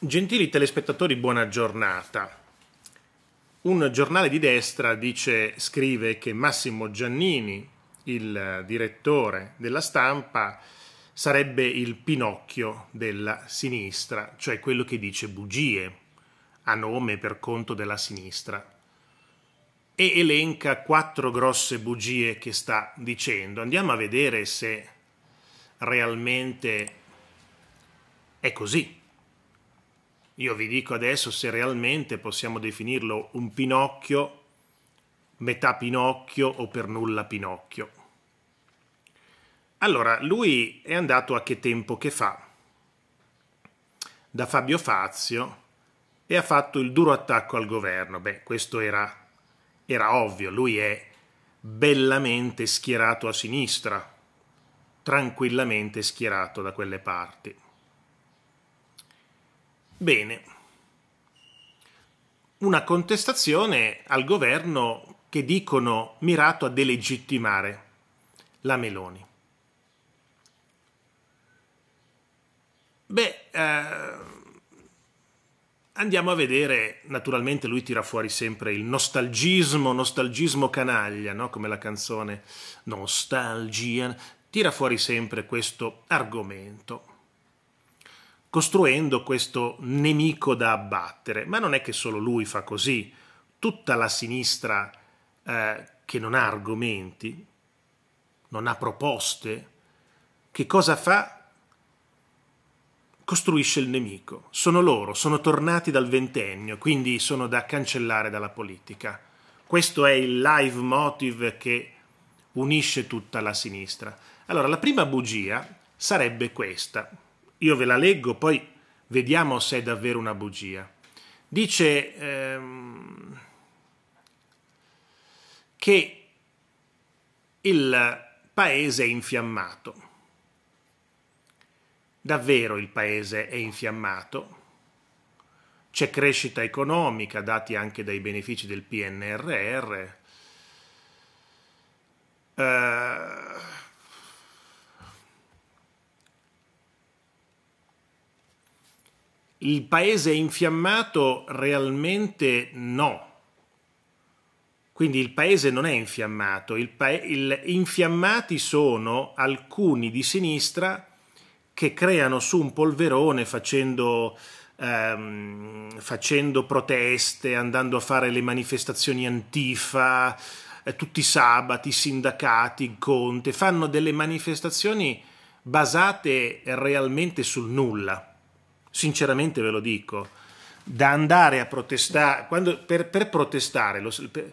Gentili telespettatori, buona giornata. Un giornale di destra dice, scrive che Massimo Giannini, il direttore della stampa, sarebbe il Pinocchio della sinistra, cioè quello che dice bugie a nome per conto della sinistra e elenca quattro grosse bugie che sta dicendo. Andiamo a vedere se realmente è così. Io vi dico adesso se realmente possiamo definirlo un Pinocchio, metà Pinocchio o per nulla Pinocchio. Allora, lui è andato a Che tempo che fa? Da Fabio Fazio e ha fatto il duro attacco al governo. Beh, questo era, era ovvio, lui è bellamente schierato a sinistra, tranquillamente schierato da quelle parti. Bene. Una contestazione al governo che dicono mirato a delegittimare la Meloni. Beh, eh, andiamo a vedere, naturalmente lui tira fuori sempre il nostalgismo, nostalgismo canaglia, no? come la canzone Nostalgia, tira fuori sempre questo argomento costruendo questo nemico da abbattere. Ma non è che solo lui fa così, tutta la sinistra eh, che non ha argomenti, non ha proposte, che cosa fa? Costruisce il nemico. Sono loro, sono tornati dal ventennio, quindi sono da cancellare dalla politica. Questo è il live motive che unisce tutta la sinistra. Allora, la prima bugia sarebbe questa, io ve la leggo, poi vediamo se è davvero una bugia. Dice ehm, che il paese è infiammato. Davvero il paese è infiammato. C'è crescita economica, dati anche dai benefici del PNRR. Uh, Il paese è infiammato? Realmente no. Quindi il paese non è infiammato, il pa- il, infiammati sono alcuni di sinistra che creano su un polverone facendo, ehm, facendo proteste, andando a fare le manifestazioni antifa, eh, tutti i sabati, i sindacati, Conte, fanno delle manifestazioni basate realmente sul nulla sinceramente ve lo dico, da andare a protestare, quando, per, per, protestare, lo, per,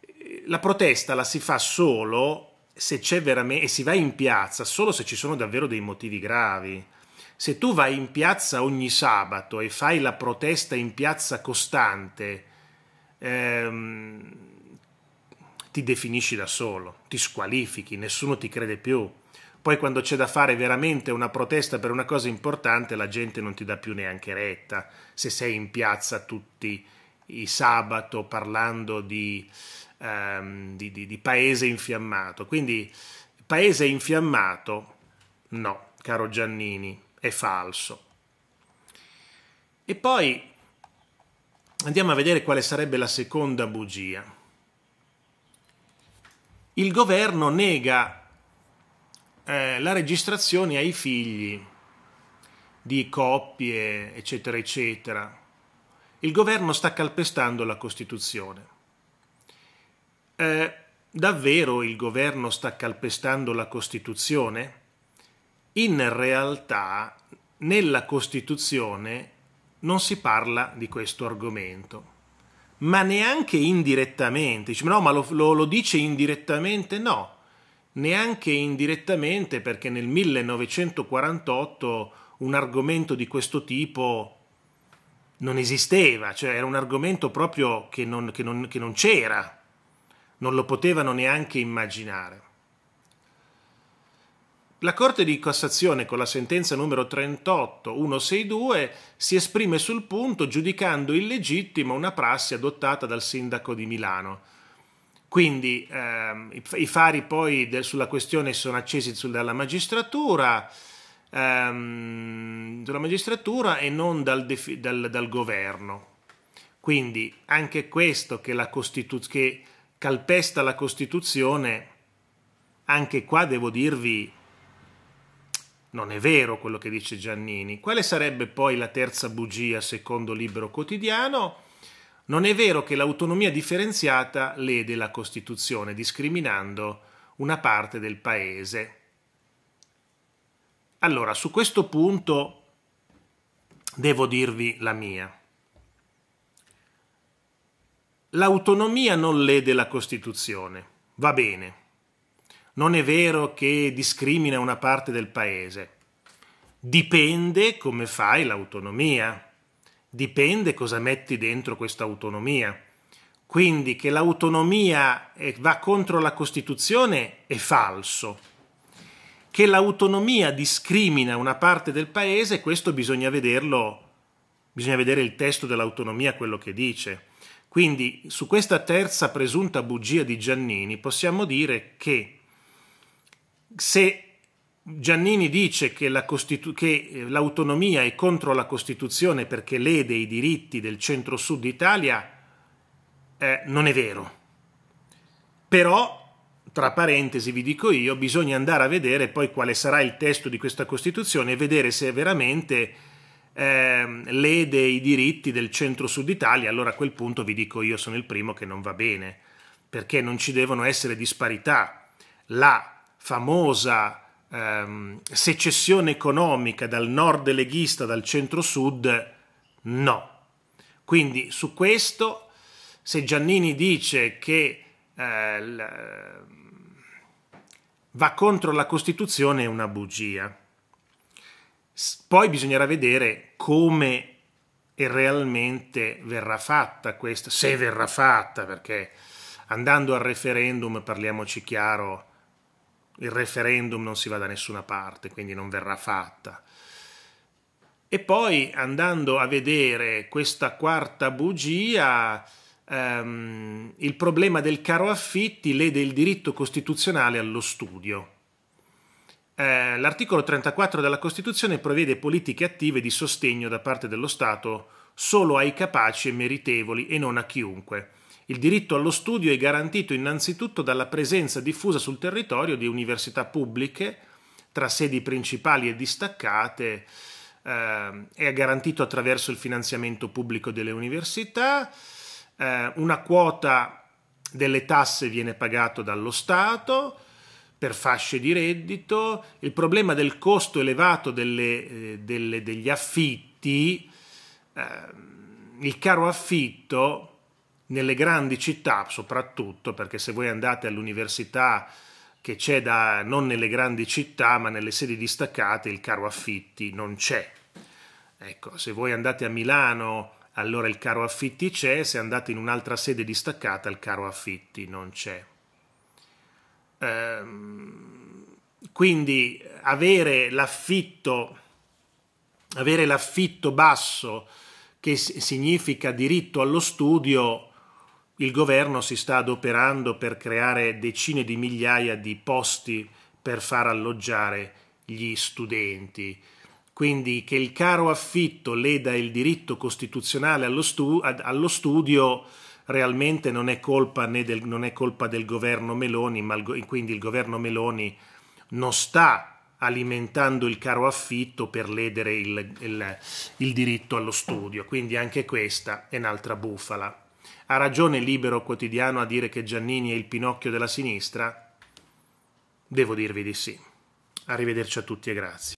eh, la protesta la si fa solo se c'è veramente, e si va in piazza solo se ci sono davvero dei motivi gravi. Se tu vai in piazza ogni sabato e fai la protesta in piazza costante, ehm, ti definisci da solo, ti squalifichi, nessuno ti crede più. Poi quando c'è da fare veramente una protesta per una cosa importante, la gente non ti dà più neanche retta. Se sei in piazza tutti i sabato parlando di, um, di, di, di paese infiammato. Quindi paese infiammato, no, caro Giannini, è falso. E poi andiamo a vedere quale sarebbe la seconda bugia. Il governo nega eh, la registrazione ai figli di coppie, eccetera, eccetera. Il governo sta calpestando la Costituzione. Eh, davvero il governo sta calpestando la Costituzione? In realtà nella Costituzione non si parla di questo argomento, ma neanche indirettamente. Dice, no, ma lo, lo, lo dice indirettamente? No, neanche indirettamente perché nel 1948 un argomento di questo tipo non esisteva, cioè era un argomento proprio che non, che non, che non c'era, non lo potevano neanche immaginare. La Corte di Cassazione con la sentenza numero 38162 si esprime sul punto giudicando illegittima una prassi adottata dal sindaco di Milano, quindi ehm, i, i fari poi del, sulla questione sono accesi sul, dalla magistratura, ehm, dalla magistratura e non dal, defi, dal, dal, governo. Quindi anche questo che, la Costitu- che calpesta la Costituzione, anche qua devo dirvi, non è vero quello che dice Giannini. Quale sarebbe poi la terza bugia secondo Libero Quotidiano? non è vero che l'autonomia differenziata lede la Costituzione, discriminando una parte del Paese. Allora, su questo punto devo dirvi la mia. L'autonomia non lede la Costituzione, va bene. Non è vero che discrimina una parte del Paese. Dipende come fai l'autonomia. Dipende cosa metti dentro questa autonomia. Quindi che l'autonomia eh, va contro la Costituzione è falso. Che l'autonomia discrimina una parte del paese, questo bisogna vederlo, bisogna vedere il testo dell'autonomia, quello che dice. Quindi su questa terza presunta bugia di Giannini possiamo dire che se Giannini dice che, la Costitu- che, eh, l'autonomia è contro la Costituzione perché lede i diritti del centro-sud Italia, eh, non è vero. Però, tra parentesi vi dico io, bisogna andare a vedere poi quale sarà il testo di questa Costituzione e vedere se veramente eh, lede i diritti del centro-sud Italia. Allora a quel punto vi dico io sono il primo che non va bene, perché non ci devono essere disparità. La famosa ehm, secessione economica dal nord leghista, dal centro-sud, no. Quindi su questo, se Giannini dice che eh, l- ehm, va contro la Costituzione è una bugia. S- poi bisognerà vedere come e realmente verrà fatta questa, se verrà fatta, perché andando al referendum, parliamoci chiaro, il referendum non si va da nessuna parte, quindi non verrà fatta. E poi andando a vedere questa quarta bugia, ehm, il problema del caro affitti lede il diritto costituzionale allo studio. Eh, l'articolo 34 della Costituzione prevede politiche attive di sostegno da parte dello Stato solo ai capaci e meritevoli e non a chiunque. Il diritto allo studio è garantito innanzitutto dalla presenza diffusa sul territorio di università pubbliche, tra sedi principali e distaccate, eh, è garantito attraverso il finanziamento pubblico delle università, eh, una quota delle tasse viene pagata dallo Stato, per fasce di reddito, il problema del costo elevato delle, eh, delle, degli affitti, eh, il caro affitto nelle grandi città soprattutto, perché se voi andate all'università che c'è da, non nelle grandi città ma nelle sedi distaccate, il caro affitti non c'è. Ecco, se voi andate a Milano allora il caro affitti c'è, se andate in un'altra sede distaccata il caro affitti non c'è. Ehm, quindi avere l'affitto, avere l'affitto basso che significa diritto allo studio il governo si sta adoperando per creare decine di migliaia di posti per far alloggiare gli studenti. Quindi che il caro affitto leda il diritto costituzionale allo, stu allo studio realmente non è, colpa né del, non è colpa del governo Meloni, ma il, quindi il governo Meloni non sta alimentando il caro affitto per ledere il, il, il diritto allo studio. Quindi anche questa è un'altra bufala. Ha ragione Libero Quotidiano a dire che Giannini è il Pinocchio della sinistra? Devo dirvi di sì. Arrivederci a tutti e grazie.